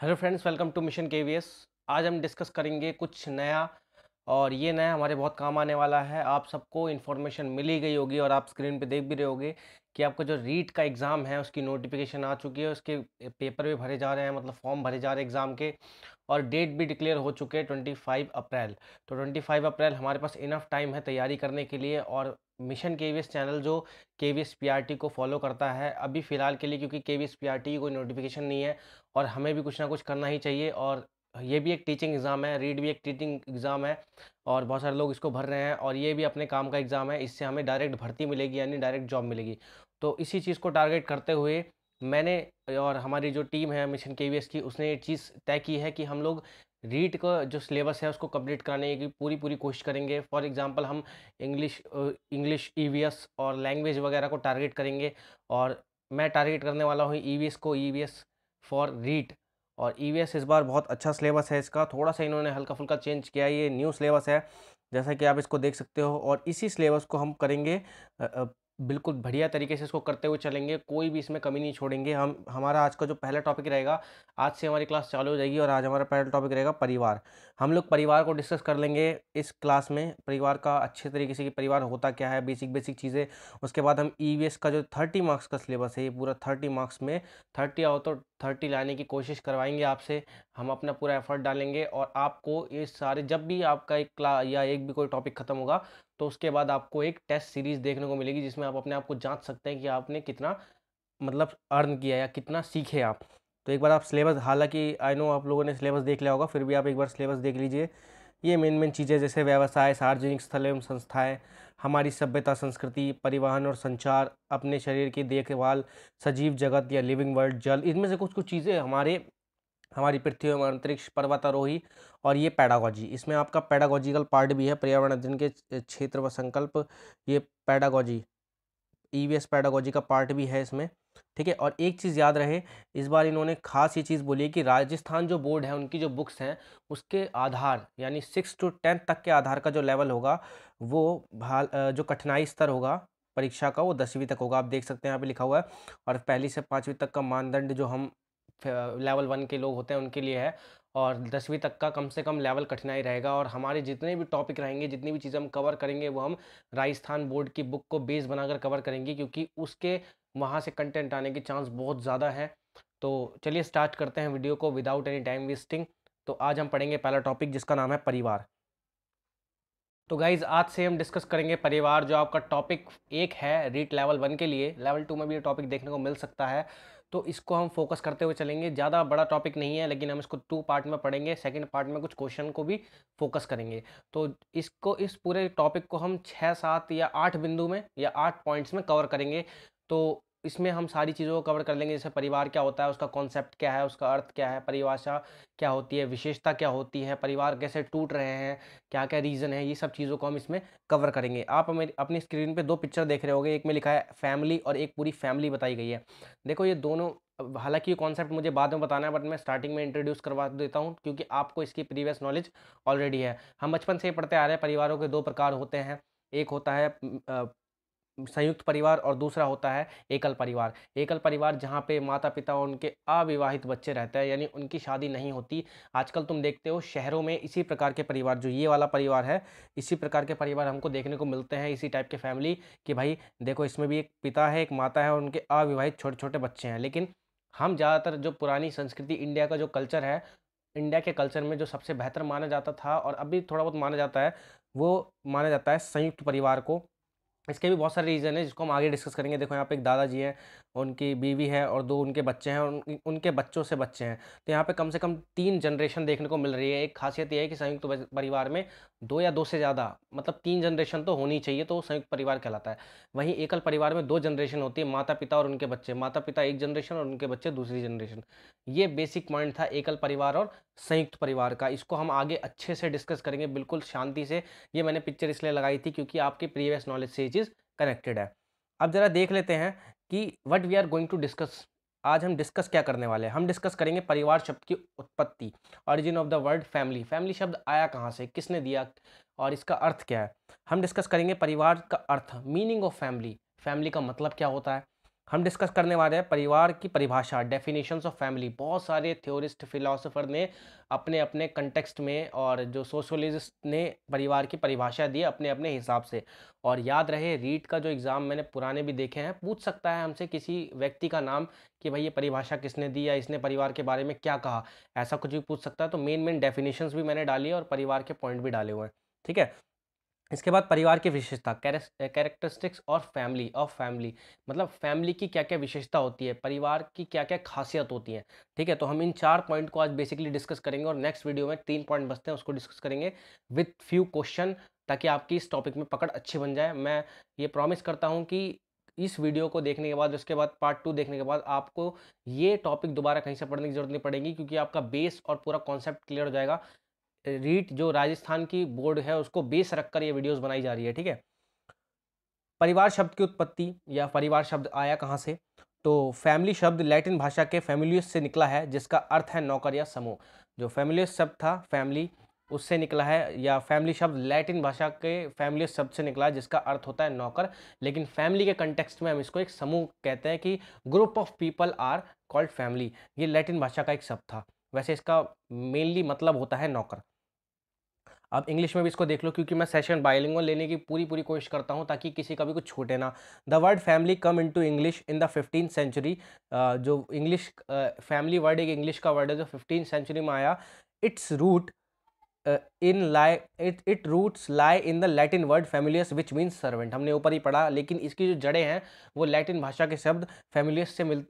hello friends welcome to mission के आज हम डिस्कस करेंगे कुछ नया और ये नया हमारे बहुत काम आने वाला है आप सबको इन्फॉर्मेशन मिली गई होगी और आप स्क्रीन पे देख भी रहे होगे कि आपका जो रीट का एग्ज़ाम है उसकी नोटिफिकेशन आ चुकी है उसके पेपर भी भरे जा रहे हैं मतलब फॉर्म भरे जा रहे हैं एग्ज़ाम के और डेट भी डिक्लेयर हो चुके हैं ट्वेंटी फाइव अप्रैल तो ट्वेंटी फाइव अप्रैल हमारे पास इनफ टाइम है तैयारी करने के लिए और मिशन के वी एस चैनल जो K V S P R T को फॉलो करता है अभी फ़िलहाल के लिए क्योंकि K V S P R T की कोई नोटिफिकेशन नहीं है और हमें भी कुछ ना कुछ करना ही चाहिए और ये भी एक टीचिंग एग्ज़ाम है रीड भी एक टीचिंग एग्ज़ाम है और बहुत सारे लोग इसको भर रहे हैं और ये भी अपने काम का एग्ज़ाम है इससे हमें डायरेक्ट भर्ती मिलेगी यानी डायरेक्ट जॉब मिलेगी तो इसी चीज़ को टारगेट करते हुए मैंने और हमारी जो टीम है मिशन के की उसने ये चीज़ तय की है कि हम लोग रीट का जो सिलेबस है उसको कंप्लीट कराने की पूरी पूरी कोशिश करेंगे फॉर एग्जांपल हम इंग्लिश इंग्लिश ईवीएस और लैंग्वेज वगैरह को टारगेट करेंगे और मैं टारगेट करने वाला हूँ ईवीएस e को ईवीएस फॉर रीट और ई e इस बार बहुत अच्छा सिलेबस है इसका थोड़ा सा इन्होंने हल्का फुल्का चेंज किया ये न्यू सिलेबस है जैसा कि आप इसको देख सकते हो और इसी सिलेबस को हम करेंगे बिल्कुल बढ़िया तरीके से इसको करते हुए चलेंगे कोई भी इसमें कमी नहीं छोड़ेंगे हम हमारा आज का जो पहला टॉपिक रहेगा आज से हमारी क्लास चालू हो जाएगी और आज हमारा पहला टॉपिक रहेगा परिवार हम लोग परिवार को डिस्कस कर लेंगे इस क्लास में परिवार का अच्छे तरीके से कि परिवार होता क्या है बेसिक बेसिक चीज़ें उसके बाद हम ई e का जो थर्टी मार्क्स का सिलेबस है ये पूरा थर्टी मार्क्स में थर्टी आओ तो थर्टी लाने की कोशिश करवाएंगे आपसे हम अपना पूरा एफर्ट डालेंगे और आपको ये सारे जब भी आपका एक क्ला या एक भी कोई टॉपिक ख़त्म होगा तो उसके बाद आपको एक टेस्ट सीरीज़ देखने को मिलेगी जिसमें आप अपने आप को जांच सकते हैं कि आपने कितना मतलब अर्न किया या कितना सीखे आप तो एक बार आप सिलेबस हालांकि आई नो आप लोगों ने सिलेबस देख लिया होगा फिर भी आप एक बार सिलेबस देख लीजिए ये मेन मेन चीज़ें जैसे व्यवसाय सार्वजनिक स्थल एवं संस्थाएँ हमारी सभ्यता संस्कृति परिवहन और संचार अपने शरीर की देखभाल सजीव जगत या लिविंग वर्ल्ड जल इनमें से कुछ कुछ चीज़ें हमारे हमारी पृथ्वी एवं अंतरिक्ष पर्वतारोही और ये पैडागॉजी इसमें आपका पैडागॉजिकल पार्ट भी है पर्यावरण अध्ययन के क्षेत्र व संकल्प ये पैडागॉजी ईवीएस पैडागॉजी का पार्ट भी है इसमें ठीक है और एक चीज़ याद रहे इस बार इन्होंने खास ये चीज़ बोली है कि राजस्थान जो बोर्ड है उनकी जो बुक्स हैं उसके आधार यानी सिक्स टू टेंथ तक के आधार का जो लेवल होगा वो भाल जो कठिनाई स्तर होगा परीक्षा का वो दसवीं तक होगा आप देख सकते हैं यहाँ पे लिखा हुआ है और पहली से पाँचवीं तक का मानदंड जो हम लेवल वन के लोग होते हैं उनके लिए है और दसवीं तक का कम से कम लेवल कठिनाई रहेगा और हमारे जितने भी टॉपिक रहेंगे जितनी भी चीज़ें हम कवर करेंगे वो हम राजस्थान बोर्ड की बुक को बेस बनाकर कवर करेंगे क्योंकि उसके वहाँ से कंटेंट आने के चांस बहुत ज़्यादा है तो चलिए स्टार्ट करते हैं वीडियो को विदाउट एनी टाइम वेस्टिंग तो आज हम पढ़ेंगे पहला टॉपिक जिसका नाम है परिवार तो गाइज आज से हम डिस्कस करेंगे परिवार जो आपका टॉपिक एक है रीट लेवल वन के लिए लेवल टू में भी ये टॉपिक देखने को मिल सकता है तो इसको हम फोकस करते हुए चलेंगे ज़्यादा बड़ा टॉपिक नहीं है लेकिन हम इसको टू पार्ट में पढ़ेंगे सेकंड पार्ट में कुछ क्वेश्चन को भी फोकस करेंगे तो इसको इस पूरे टॉपिक को हम छः सात या आठ बिंदु में या आठ पॉइंट्स में कवर करेंगे तो इसमें हम सारी चीज़ों को कवर कर लेंगे जैसे परिवार क्या होता है उसका कॉन्सेप्ट क्या है उसका अर्थ क्या है परिभाषा क्या होती है विशेषता क्या होती है परिवार कैसे टूट रहे हैं क्या क्या रीज़न है ये सब चीज़ों को हम इसमें कवर करेंगे आप हमें अपनी स्क्रीन पर दो पिक्चर देख रहे होंगे एक में लिखा है फैमिली और एक पूरी फैमिली बताई गई है देखो ये दोनों हालांकि ये कॉन्सेप्ट मुझे बाद में बताना है बट मैं स्टार्टिंग में इंट्रोड्यूस करवा देता हूँ क्योंकि आपको इसकी प्रीवियस नॉलेज ऑलरेडी है हम बचपन से ही पढ़ते आ रहे हैं परिवारों के दो प्रकार होते हैं एक होता है संयुक्त परिवार और दूसरा होता है एकल परिवार एकल परिवार जहाँ पे माता पिता और उनके अविवाहित बच्चे रहते हैं यानी उनकी शादी नहीं होती आजकल तुम देखते हो शहरों में इसी प्रकार के परिवार जो ये वाला परिवार है इसी प्रकार के परिवार हमको देखने को मिलते हैं इसी टाइप के फैमिली कि भाई देखो इसमें भी एक पिता है एक माता है और उनके अविवाहित छोटे छोटे बच्चे हैं लेकिन हम ज़्यादातर जो पुरानी संस्कृति इंडिया का जो कल्चर है इंडिया के कल्चर में जो सबसे बेहतर माना जाता था और अभी थोड़ा बहुत माना जाता है वो माना जाता है संयुक्त परिवार को इसके भी बहुत सारे रीज़न है जिसको हम आगे डिस्कस करेंगे देखो यहाँ पे एक दादाजी हैं उनकी बीवी है और दो उनके बच्चे हैं और उन, उनके बच्चों से बच्चे हैं तो यहाँ पे कम से कम तीन जनरेशन देखने को मिल रही है एक खासियत यह है कि संयुक्त परिवार में दो या दो से ज़्यादा मतलब तीन जनरेशन तो होनी चाहिए तो संयुक्त परिवार कहलाता है वहीं एकल परिवार में दो जनरेशन होती है माता पिता और उनके बच्चे माता पिता एक जनरेशन और उनके बच्चे दूसरी जनरेशन ये बेसिक पॉइंट था एकल परिवार और संयुक्त परिवार का इसको हम आगे अच्छे से डिस्कस करेंगे बिल्कुल शांति से ये मैंने पिक्चर इसलिए लगाई थी क्योंकि आपकी प्रीवियस नॉलेज से ये चीज़ कनेक्टेड है अब ज़रा देख लेते हैं कि what we are going to discuss आज हम डिस्कस क्या करने वाले हैं हम डिस्कस करेंगे परिवार शब्द की उत्पत्ति origin of the word family family शब्द आया कहाँ से किसने दिया और इसका अर्थ क्या है हम डिस्कस करेंगे परिवार का अर्थ मीनिंग ऑफ फैमिली फैमिली का मतलब क्या होता है हम डिस्कस करने वाले हैं परिवार की परिभाषा डेफिनेशंस ऑफ फैमिली बहुत सारे थ्योरिस्ट फिलोसोफर ने अपने अपने कंटेक्स्ट में और जो सोशोलॉजिस्ट ने परिवार की परिभाषा दी अपने अपने हिसाब से और याद रहे रीट का जो एग्ज़ाम मैंने पुराने भी देखे हैं पूछ सकता है हमसे किसी व्यक्ति का नाम कि भाई ये परिभाषा किसने दी या इसने परिवार के बारे में क्या कहा ऐसा कुछ भी पूछ सकता है तो मेन मेन डेफिनेशंस भी मैंने डाली और परिवार के पॉइंट भी डाले हुए हैं ठीक है इसके बाद परिवार की विशेषता कैरेक्टरिस्टिक्स और फैमिली ऑफ फैमिली मतलब फैमिली की क्या क्या विशेषता होती है परिवार की क्या क्या खासियत होती है ठीक है तो हम इन चार पॉइंट को आज बेसिकली डिस्कस करेंगे और नेक्स्ट वीडियो में तीन पॉइंट बचते हैं उसको डिस्कस करेंगे विथ फ्यू क्वेश्चन ताकि आपकी इस टॉपिक में पकड़ अच्छी बन जाए मैं ये प्रॉमिस करता हूँ कि इस वीडियो को देखने के बाद उसके बाद पार्ट टू देखने के बाद आपको ये टॉपिक दोबारा कहीं से पढ़ने की जरूरत नहीं पड़ेगी क्योंकि आपका बेस और पूरा कॉन्सेप्ट क्लियर हो जाएगा रीट जो राजस्थान की बोर्ड है उसको बेस रखकर ये वीडियोस बनाई जा रही है ठीक है परिवार शब्द की उत्पत्ति या परिवार शब्द आया कहाँ से तो फैमिली शब्द लैटिन भाषा के फैमिलियस से निकला है जिसका अर्थ है नौकर या समूह जो फैमिलियस शब्द था फैमिली उससे निकला है या फैमिली शब्द लैटिन भाषा के फैमिली शब्द से निकला है जिसका अर्थ होता है नौकर लेकिन फैमिली के कंटेक्स्ट में हम इसको एक समूह कहते हैं कि group of people are called family ये लैटिन भाषा का एक शब्द था वैसे इसका मेनली मतलब होता है नौकर अब इंग्लिश में भी इसको देख लो क्योंकि मैं सेशन बाइलिंगल लेने की पूरी पूरी कोशिश करता हूँ ताकि किसी का भी कुछ छूटे ना the word family come into English in the fifteen century जो इंग्लिश फैमिली वर्ड एक इंग्लिश का वर्ड है जो फिफ्टीन सेंचुरी में आया its root in lie it it roots lie in the Latin word familias which means servant हमने ऊपर ही पढ़ा लेकिन इसकी जो जड़ें हैं वो लैटिन भाषा के शब्द फैमिलियस से मिल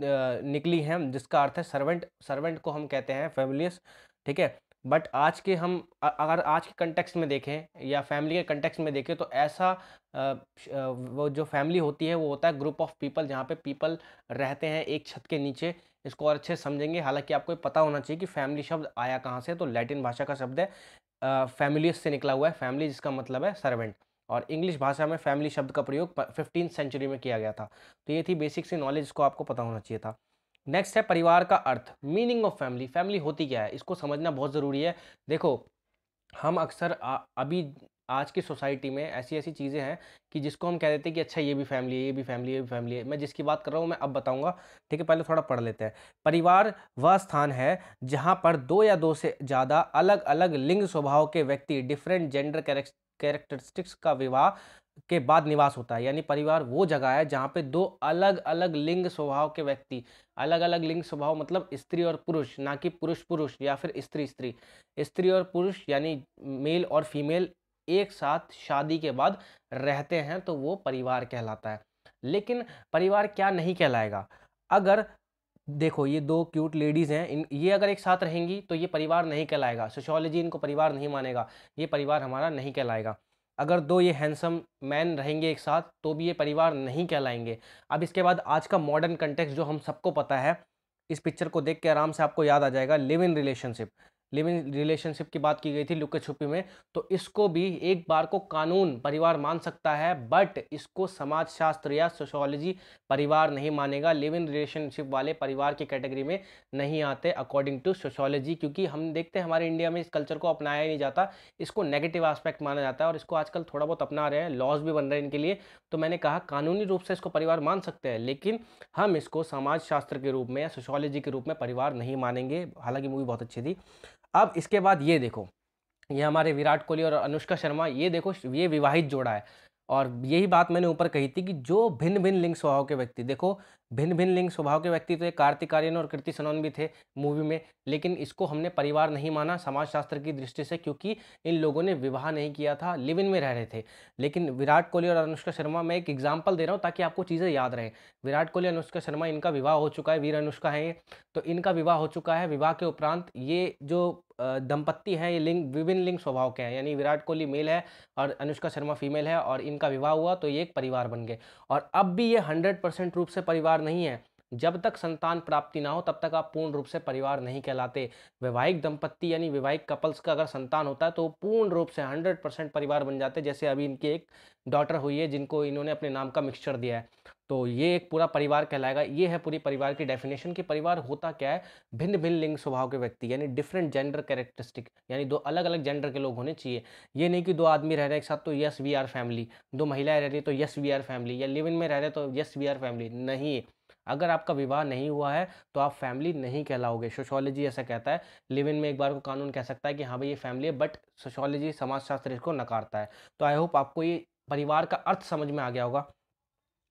निकली हैं जिसका अर्थ है सर्वेंट सर्वेंट को हम कहते हैं फैमिलियस ठीक है बट आज के हम अगर आज के कंटेक्स्ट में देखें या फैमिली के कंटेक्स्ट में देखें तो ऐसा वो जो फैमिली होती है वो होता है ग्रुप ऑफ पीपल जहाँ पे पीपल रहते हैं एक छत के नीचे इसको और अच्छे समझेंगे हालांकि आपको पता होना चाहिए कि फैमिली शब्द आया कहाँ से तो लैटिन भाषा का शब्द है फैमिलियस से निकला हुआ है फैमिली जिसका मतलब है सर्वेंट और इंग्लिश भाषा में फैमिली शब्द का प्रयोग फिफ्टीन सेंचुरी में किया गया था तो ये थी बेसिक सी नॉलेज इसको आपको पता होना चाहिए था नेक्स्ट है परिवार का अर्थ मीनिंग ऑफ फैमिली फैमिली होती क्या है इसको समझना बहुत ज़रूरी है देखो हम अक्सर अभी आज की सोसाइटी में ऐसी ऐसी चीज़ें हैं कि जिसको हम कह देते हैं कि अच्छा ये भी फैमिली है ये भी फैमिली है ये भी फैमिली है मैं जिसकी बात कर रहा हूँ मैं अब बताऊँगा ठीक है पहले थोड़ा पढ़ लेते हैं परिवार वह स्थान है जहाँ पर दो या दो से ज़्यादा अलग अलग लिंग स्वभाव के व्यक्ति डिफरेंट जेंडर कैरेक्टरिस्टिक्स का विवाह के बाद निवास होता है यानी परिवार वो जगह है जहाँ पे दो अलग अलग लिंग स्वभाव के व्यक्ति अलग अलग लिंग स्वभाव मतलब स्त्री और पुरुष ना कि पुरुष पुरुष या फिर स्त्री स्त्री स्त्री और पुरुष यानी मेल और फीमेल एक साथ शादी के बाद रहते हैं तो वो परिवार कहलाता है लेकिन परिवार क्या नहीं कहलाएगा अगर देखो ये दो क्यूट लेडीज़ हैं इन ये अगर एक साथ रहेंगी तो ये परिवार नहीं कहलाएगा सोशोलॉजी इनको परिवार नहीं मानेगा ये परिवार हमारा नहीं कहलाएगा अगर दो ये हैंडसम मैन रहेंगे एक साथ तो भी ये परिवार नहीं कहलाएंगे अब इसके बाद आज का मॉडर्न कंटेक्स जो हम सबको पता है इस पिक्चर को देख के आराम से आपको याद आ जाएगा live in relationship live in relationship की बात की गई थी लुके छुपी में तो इसको भी एक बार को कानून परिवार मान सकता है बट इसको समाज शास्त्र या सोशोलॉजी परिवार नहीं मानेगा लिव इन रिलेशनशिप वाले परिवार की कैटेगरी में नहीं आते अकॉर्डिंग टू सोशोलॉजी क्योंकि हम देखते हैं हमारे इंडिया में इस कल्चर को अपनाया ही नहीं जाता इसको नेगेटिव आस्पेक्ट माना जाता है और इसको आजकल थोड़ा बहुत अपना रहे हैं लॉज भी बन रहे हैं इनके लिए तो मैंने कहा कानूनी रूप से इसको परिवार मान सकते हैं लेकिन हम इसको समाज शास्त्र के रूप में या सोशोलॉजी के रूप में परिवार नहीं मानेंगे हालांकि मूवी बहुत अच्छी थी अब इसके बाद ये देखो ये हमारे विराट कोहली और अनुष्का शर्मा ये देखो ये विवाहित जोड़ा है और यही बात मैंने ऊपर कही थी कि जो भिन्न भिन्न लिंग स्वभाव के व्यक्ति देखो भिन्न भिन्न लिंग स्वभाव के व्यक्ति तो कार्तिक आर्यन और कृति सनोन भी थे मूवी में लेकिन इसको हमने परिवार नहीं माना समाजशास्त्र की दृष्टि से क्योंकि इन लोगों ने विवाह नहीं किया था लिव इन में रह रहे थे लेकिन विराट कोहली और अनुष्का शर्मा मैं एक एग्जाम्पल दे रहा हूँ ताकि आपको चीज़ें याद रहें विराट कोहली अनुष्का शर्मा इनका विवाह हो चुका है वीर अनुष्का है तो इनका विवाह हो चुका है विवाह के उपरांत ये जो दंपत्ति हैं ये लिंग विभिन्न लिंग स्वभाव के हैं यानी विराट कोहली मेल है और अनुष्का शर्मा फीमेल है और इनका विवाह हुआ तो ये एक परिवार बन गए और अब भी ये हंड्रेड परसेंट रूप से परिवार नहीं है जब तक संतान प्राप्ति ना हो तब तक आप पूर्ण रूप से परिवार नहीं कहलाते वैवाहिक दंपत्ति यानी वैवाहिक कपल्स का अगर संतान होता है तो पूर्ण रूप से हंड्रेड परसेंट परिवार बन जाते जैसे अभी इनकी एक डॉटर हुई है जिनको इन्होंने अपने नाम का मिक्सचर दिया है तो ये एक पूरा परिवार कहलाएगा ये है पूरी परिवार की डेफिनेशन कि परिवार होता क्या है भिन्न भिन्न लिंग स्वभाव के व्यक्ति यानी डिफरेंट जेंडर कैरेक्टरिस्टिक यानी दो अलग अलग जेंडर के लोग होने चाहिए ये नहीं कि दो आदमी रह रहे एक साथ तो यस वी आर फैमिली दो महिलाएं रह रही तो यस वी आर फैमिली या लिव इन में रह रहे तो यस वी आर फैमिली नहीं अगर आपका विवाह नहीं हुआ है तो आप फैमिली नहीं कहलाओगे सोशोलॉजी ऐसा कहता है लिव इन में एक बार को कानून कह सकता है कि हाँ भाई ये फैमिली है बट सोशोलॉजी समाजशास्त्र इसको नकारता है तो आई होप आपको ये परिवार का अर्थ समझ में आ गया होगा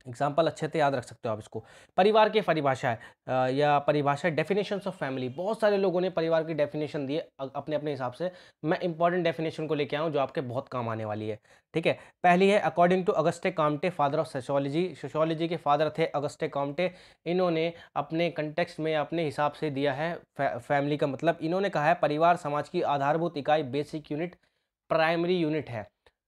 एग्जाम्पल अच्छे से याद रख सकते हो आप इसको परिवार की परिभाषा है या परिभाषा डेफिनेशन ऑफ फैमिली बहुत सारे लोगों ने परिवार की डेफिनेशन दिए अपने अपने हिसाब से मैं इंपॉर्टेंट डेफिनेशन को लेके आऊँ जो आपके बहुत काम आने वाली है ठीक है पहली है according to Auguste Comte father of sociology sociology के फादर थे अगस्टे कामटे इन्होंने अपने कंटेक्स में अपने हिसाब से दिया है फै, फैमिली का मतलब इन्होंने कहा है परिवार समाज की आधारभूत इकाई बेसिक यूनिट प्राइमरी यूनिट है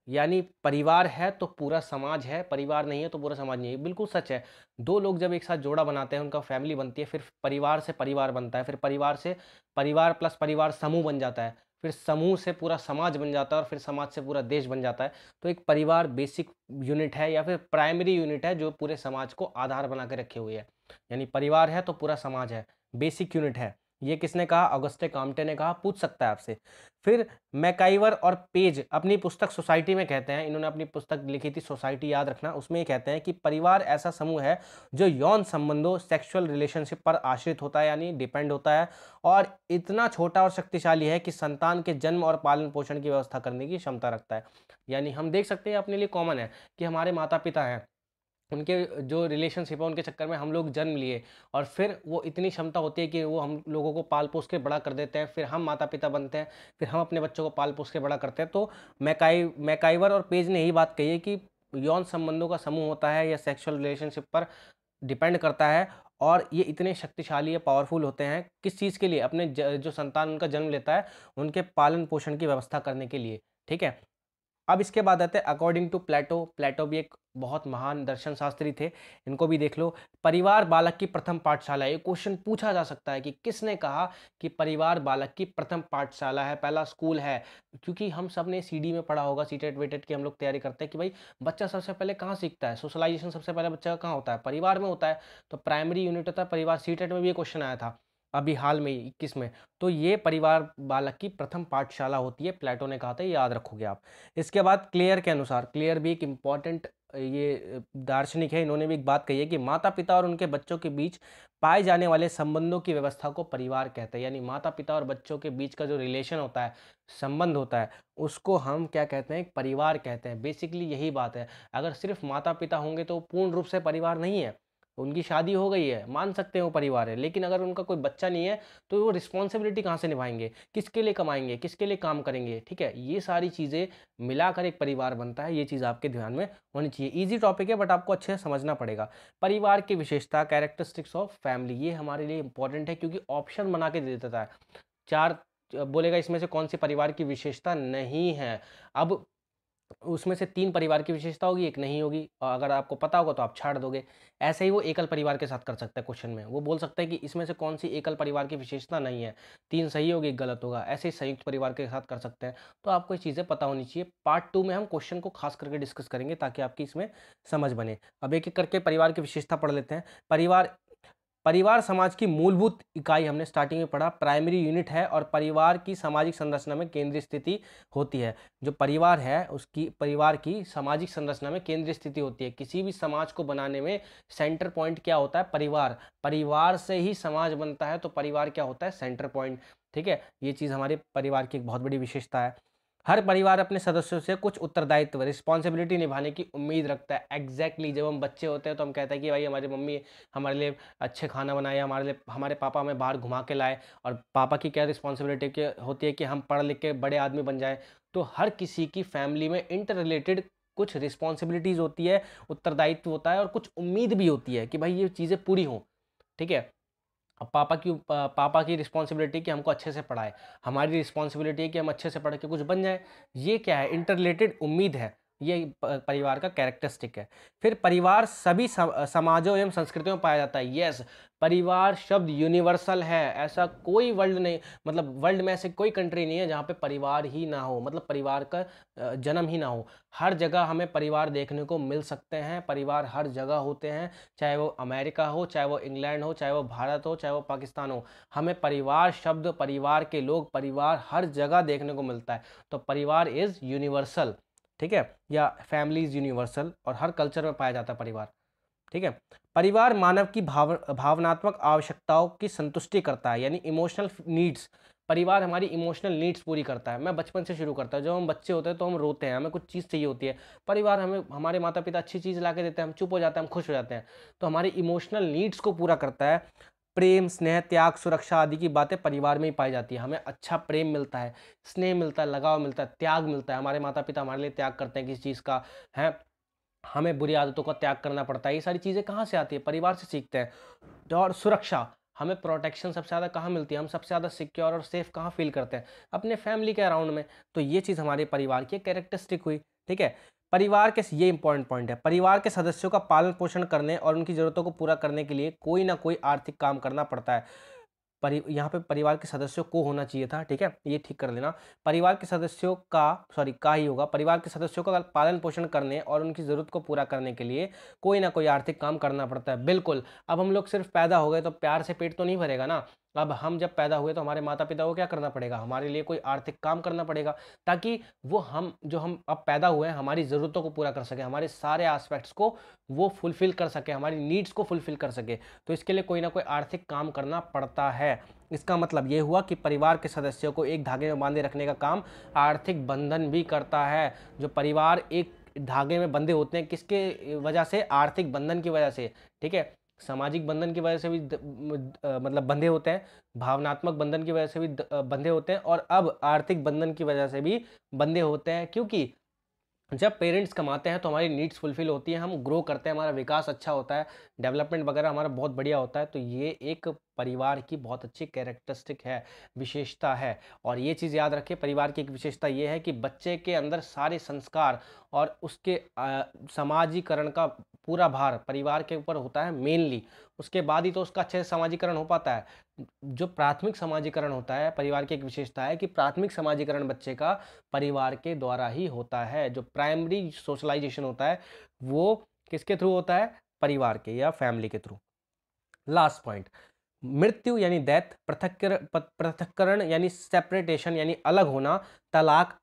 यानी परिवार है तो पूरा समाज है परिवार नहीं है तो पूरा समाज नहीं है बिल्कुल सच है दो लोग जब एक साथ जोड़ा बनाते हैं उनका फैमिली बनती है फिर परिवार से परिवार बनता है फिर परिवार से परिवार प्लस परिवार समूह बन जाता है फिर समूह से पूरा समाज बन जाता है और फिर समाज से पूरा देश बन जाता है तो एक परिवार बेसिक यूनिट है या फिर प्राइमरी यूनिट है जो पूरे समाज को आधार बना के रखे हुए है यानी परिवार है तो पूरा समाज है बेसिक यूनिट है ये किसने कहा अगस्ते कामटे ने कहा पूछ सकता है आपसे फिर मैकाइवर और पेज अपनी पुस्तक सोसाइटी में कहते हैं इन्होंने अपनी पुस्तक लिखी थी सोसाइटी याद रखना उसमें ये कहते हैं कि परिवार ऐसा समूह है जो यौन संबंधों सेक्सुअल रिलेशनशिप पर आश्रित होता है यानी डिपेंड होता है और इतना छोटा और शक्तिशाली है कि संतान के जन्म और पालन पोषण की व्यवस्था करने की क्षमता रखता है यानी हम देख सकते हैं अपने लिए कॉमन है कि हमारे माता पिता हैं उनके जो रिलेशनशिप है उनके चक्कर में हम लोग जन्म लिए और फिर वो इतनी क्षमता होती है कि वो हम लोगों को पाल पोस के बड़ा कर देते हैं फिर हम माता पिता बनते हैं फिर हम अपने बच्चों को पाल पोस के बड़ा करते हैं तो मैकाई मैकाइवर और पेज ने यही बात कही है कि यौन संबंधों का समूह होता है या सेक्सुअल रिलेशनशिप पर डिपेंड करता है और ये इतने शक्तिशाली या पावरफुल होते हैं किस चीज़ के लिए अपने जो संतान उनका जन्म लेता है उनके पालन पोषण की व्यवस्था करने के लिए ठीक है अब इसके बाद आते हैं अकॉर्डिंग टू प्लेटो प्लेटो भी एक बहुत महान दर्शन शास्त्री थे इनको भी देख लो परिवार बालक की प्रथम पाठशाला ये क्वेश्चन पूछा जा सकता है कि किसने कहा कि परिवार बालक की प्रथम पाठशाला है पहला स्कूल है क्योंकि हम सब ने सी में पढ़ा होगा सीटेट वेटेड की हम लोग तैयारी करते हैं कि भाई बच्चा सबसे पहले कहाँ सीखता है सोशलाइजेशन सबसे पहले बच्चा का कहाँ होता है परिवार में होता है तो प्राइमरी यूनिट होता है परिवार सीटेट में भी ये क्वेश्चन आया था अभी हाल में इक्कीस में तो ये परिवार बालक की प्रथम पाठशाला होती है प्लेटो ने कहा था याद रखोगे आप इसके बाद क्लियर के अनुसार क्लियर भी एक इम्पॉर्टेंट ये दार्शनिक है इन्होंने भी एक बात कही है कि माता पिता और उनके बच्चों के बीच पाए जाने वाले संबंधों की व्यवस्था को परिवार कहते हैं यानी माता पिता और बच्चों के बीच का जो रिलेशन होता है संबंध होता है उसको हम क्या कहते हैं परिवार कहते हैं बेसिकली यही बात है अगर सिर्फ माता पिता होंगे तो पूर्ण रूप से परिवार नहीं है उनकी शादी हो गई है मान सकते हैं वो परिवार है लेकिन अगर उनका कोई बच्चा नहीं है तो वो रिस्पॉन्सिबिलिटी कहाँ से निभाएंगे किसके लिए कमाएंगे किसके लिए काम करेंगे ठीक है ये सारी चीज़ें मिलाकर एक परिवार बनता है ये चीज़ आपके ध्यान में होनी चाहिए ईजी टॉपिक है बट आपको अच्छे से समझना पड़ेगा परिवार की विशेषता कैरेक्टरिस्टिक्स ऑफ फैमिली ये हमारे लिए इंपॉर्टेंट है क्योंकि ऑप्शन बना के दे देता है चार बोलेगा इसमें से कौन से परिवार की विशेषता नहीं है अब उसमें से तीन परिवार की विशेषता होगी एक नहीं होगी और अगर आपको पता होगा तो आप छाड़ दोगे ऐसे ही वो एकल परिवार के साथ कर सकता है क्वेश्चन में वो बोल सकता है कि इसमें से कौन सी एकल परिवार की विशेषता नहीं है तीन सही होगी एक गलत होगा ऐसे ही संयुक्त परिवार के साथ कर सकते हैं तो आपको ये चीज़ें पता होनी चाहिए पार्ट टू में हम क्वेश्चन को खास करके डिस्कस करेंगे ताकि आपकी इसमें समझ बने अब एक एक करके परिवार की विशेषता पढ़ लेते हैं परिवार परिवार समाज की मूलभूत इकाई हमने स्टार्टिंग में पढ़ा प्राइमरी यूनिट है और परिवार की सामाजिक संरचना में केंद्रीय स्थिति होती है जो परिवार है उसकी परिवार की सामाजिक संरचना में केंद्रीय स्थिति होती है किसी भी समाज को बनाने में सेंटर पॉइंट क्या होता है परिवार परिवार से ही समाज बनता है तो परिवार क्या होता है सेंटर पॉइंट ठीक है ये चीज़ हमारे परिवार की एक बहुत बड़ी विशेषता है हर परिवार अपने सदस्यों से कुछ उत्तरदायित्व रिस्पॉन्सिबिलिटी निभाने की उम्मीद रखता है एग्जैक्टली exactly, जब हम बच्चे होते हैं तो हम कहते हैं कि भाई हमारी मम्मी हमारे लिए अच्छे खाना बनाए हमारे लिए हमारे पापा हमें बाहर घुमा के लाए और पापा की क्या रिस्पॉन्सिबिलिटी होती है कि हम पढ़ लिख के बड़े आदमी बन जाएँ तो हर किसी की फैमिली में इंटर रिलेटेड कुछ रिस्पॉन्सिबिलिटीज़ होती है उत्तरदायित्व होता है और कुछ उम्मीद भी होती है कि भाई ये चीज़ें पूरी हों ठीक है अब पापा की पापा की रिस्पॉन्सिबिलिटी कि हमको अच्छे से पढ़ाए हमारी रिस्पॉन्सिबिलिटी है कि हम अच्छे से पढ़ के कुछ बन जाए ये क्या है इंटर उम्मीद है ये परिवार का कैरेक्टरिस्टिक है फिर परिवार सभी समाजों एवं संस्कृतियों में पाया जाता है यस परिवार शब्द यूनिवर्सल है ऐसा कोई वर्ल्ड नहीं मतलब वर्ल्ड में ऐसे कोई कंट्री नहीं है जहाँ पे परिवार ही ना हो मतलब परिवार का जन्म ही ना हो हर जगह हमें परिवार देखने को मिल सकते हैं परिवार हर जगह होते हैं चाहे वो अमेरिका हो चाहे वो इंग्लैंड हो चाहे वो भारत हो चाहे वो पाकिस्तान हो हमें परिवार शब्द परिवार के लोग परिवार हर जगह देखने को मिलता है तो परिवार इज़ यूनिवर्सल ठीक है या फैमिलीज यूनिवर्सल और हर कल्चर में पाया जाता है परिवार ठीक है परिवार मानव की भाव भावनात्मक आवश्यकताओं की संतुष्टि करता है यानी इमोशनल नीड्स परिवार हमारी इमोशनल नीड्स पूरी करता है मैं बचपन से शुरू करता हूँ जब हम बच्चे होते हैं तो हम रोते हैं हमें कुछ चीज़ चाहिए होती है परिवार हमें हमारे माता पिता अच्छी चीज़ ला के देते हैं हम चुप हो जाते हैं हम खुश हो जाते हैं तो हमारी इमोशनल नीड्स को पूरा करता है प्रेम स्नेह त्याग सुरक्षा आदि की बातें परिवार में ही पाई जाती है हमें अच्छा प्रेम मिलता है स्नेह मिलता है लगाव मिलता है त्याग मिलता है हमारे माता पिता हमारे लिए त्याग करते हैं किसी चीज़ का है हमें बुरी आदतों का त्याग करना पड़ता है ये सारी चीज़ें कहाँ से आती है परिवार से सीखते हैं तो और सुरक्षा हमें प्रोटेक्शन सबसे ज़्यादा कहाँ मिलती है हम सबसे ज़्यादा सिक्योर और सेफ कहाँ फील करते हैं अपने फैमिली के अराउंड में तो ये चीज़ हमारे परिवार की कैरेक्टरिस्टिक हुई ठीक है परिवार के ये इंपॉर्टेंट पॉइंट है परिवार के सदस्यों का पालन पोषण करने और उनकी ज़रूरतों को पूरा करने के लिए कोई ना कोई आर्थिक काम करना पड़ता है परि यहाँ पे परिवार के सदस्यों को होना चाहिए था ठीक है ये ठीक कर लेना परिवार के सदस्यों का सॉरी का ही होगा परिवार के सदस्यों का पालन पोषण करने और उनकी ज़रूरत को पूरा करने के लिए कोई ना कोई आर्थिक काम करना पड़ता है बिल्कुल अब हम लोग सिर्फ पैदा हो गए तो प्यार से पेट तो नहीं भरेगा ना अब हम जब पैदा हुए तो हमारे माता पिता को क्या करना पड़ेगा हमारे लिए कोई आर्थिक काम करना पड़ेगा ताकि वो हम जो हम अब पैदा हुए हैं हमारी ज़रूरतों को पूरा कर सके हमारे सारे आस्पेक्ट्स को वो फुलफ़िल कर सके हमारी नीड्स को फुलफ़िल कर सके तो इसके लिए कोई ना कोई आर्थिक काम करना पड़ता है इसका मतलब ये हुआ कि परिवार के सदस्यों को एक धागे में बांधे रखने का काम आर्थिक बंधन भी करता है जो परिवार एक धागे में बंधे होते हैं किसके वजह से आर्थिक बंधन की वजह से ठीक है सामाजिक बंधन की वजह से भी मतलब बंधे होते हैं भावनात्मक बंधन की वजह से भी बंधे होते हैं और अब आर्थिक बंधन की वजह से भी बंधे होते हैं क्योंकि जब पेरेंट्स कमाते हैं तो हमारी नीड्स फुलफिल होती है हम ग्रो करते हैं हमारा विकास अच्छा होता है डेवलपमेंट वगैरह हमारा बहुत बढ़िया होता है तो ये एक परिवार की बहुत अच्छी कैरेक्टरिस्टिक है विशेषता है और ये चीज़ याद रखिए परिवार की एक विशेषता ये है कि बच्चे के अंदर सारे संस्कार और उसके समाजीकरण का पूरा भार परिवार के ऊपर होता है मेनली उसके बाद ही तो उसका अच्छे से समाजीकरण हो पाता है जो प्राथमिक समाजीकरण होता है परिवार की एक विशेषता है कि प्राथमिक समाजीकरण बच्चे का परिवार के द्वारा ही होता है जो प्राइमरी सोशलाइजेशन होता है वो किसके थ्रू होता है परिवार के या फैमिली के थ्रू लास्ट पॉइंट मृत्यु यानी डेथ पृथक पृथककरण यानी सेपरेटेशन यानी अलग होना तलाक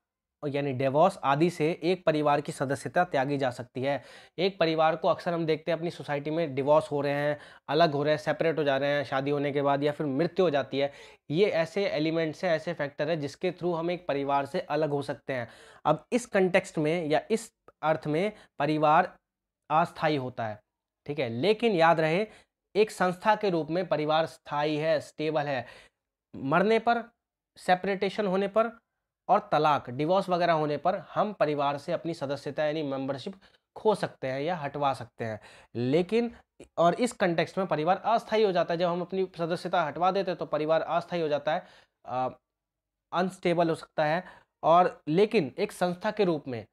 यानी डेवोस आदि से एक परिवार की सदस्यता त्यागी जा सकती है एक परिवार को अक्सर हम देखते हैं अपनी सोसाइटी में डिवोर्स हो रहे हैं अलग हो रहे हैं सेपरेट हो जा रहे हैं शादी होने के बाद या फिर मृत्यु हो जाती है ये ऐसे एलिमेंट्स हैं ऐसे फैक्टर है जिसके थ्रू हम एक परिवार से अलग हो सकते हैं अब इस कंटेक्स्ट में या इस अर्थ में परिवार अस्थायी होता है ठीक है लेकिन याद रहे एक संस्था के रूप में परिवार स्थायी है स्टेबल है मरने पर सेपरेटेशन होने पर और तलाक डिवोर्स वगैरह होने पर हम परिवार से अपनी सदस्यता यानी मेंबरशिप खो सकते हैं या हटवा सकते हैं लेकिन और इस कंटेक्स्ट में परिवार अस्थायी हो जाता है जब हम अपनी सदस्यता हटवा देते हैं तो परिवार अस्थायी हो जाता है अनस्टेबल हो सकता है और लेकिन एक संस्था के रूप में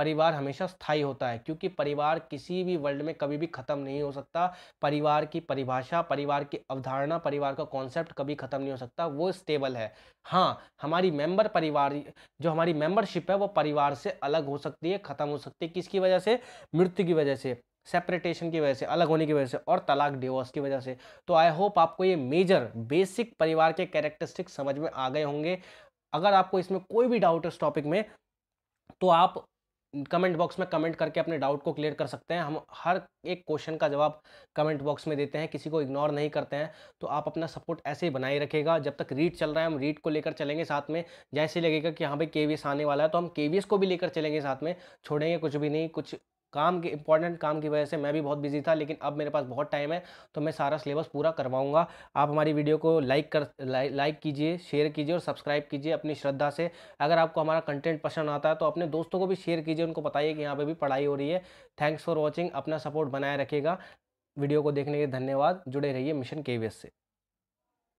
परिवार हमेशा स्थायी होता है क्योंकि परिवार किसी भी वर्ल्ड में कभी भी ख़त्म नहीं हो सकता परिवार की परिभाषा परिवार की अवधारणा परिवार का कॉन्सेप्ट कभी ख़त्म नहीं हो सकता वो स्टेबल है हाँ हमारी मेंबर परिवार जो हमारी मेंबरशिप है वो परिवार से अलग हो सकती है ख़त्म हो सकती है किसकी वजह से मृत्यु की वजह से सेपरेटेशन की वजह से अलग होने की वजह से और तलाक डिवोर्स की वजह से तो आई होप आपको ये मेजर बेसिक परिवार के कैरेक्टरिस्टिक समझ में आ गए होंगे अगर आपको इसमें कोई भी डाउट है इस टॉपिक में तो आप कमेंट बॉक्स में कमेंट करके अपने डाउट को क्लियर कर सकते हैं हम हर एक क्वेश्चन का जवाब कमेंट बॉक्स में देते हैं किसी को इग्नोर नहीं करते हैं तो आप अपना सपोर्ट ऐसे ही बनाए रखेगा जब तक रीड चल रहा है हम रीड को लेकर चलेंगे साथ में जैसे लगेगा कि हाँ भाई के आने वाला है तो हम के को भी लेकर चलेंगे साथ में छोड़ेंगे कुछ भी नहीं कुछ काम के इंपॉर्टेंट काम की वजह से मैं भी बहुत बिजी था लेकिन अब मेरे पास बहुत टाइम है तो मैं सारा सिलेबस पूरा करवाऊंगा आप हमारी वीडियो को लाइक कर ला, लाइक कीजिए शेयर कीजिए और सब्सक्राइब कीजिए अपनी श्रद्धा से अगर आपको हमारा कंटेंट पसंद आता है तो अपने दोस्तों को भी शेयर कीजिए उनको बताइए कि यहाँ पर भी पढ़ाई हो रही है थैंक्स फॉर वॉचिंग अपना सपोर्ट बनाए रखेगा वीडियो को देखने के लिए धन्यवाद जुड़े रहिए मिशन के से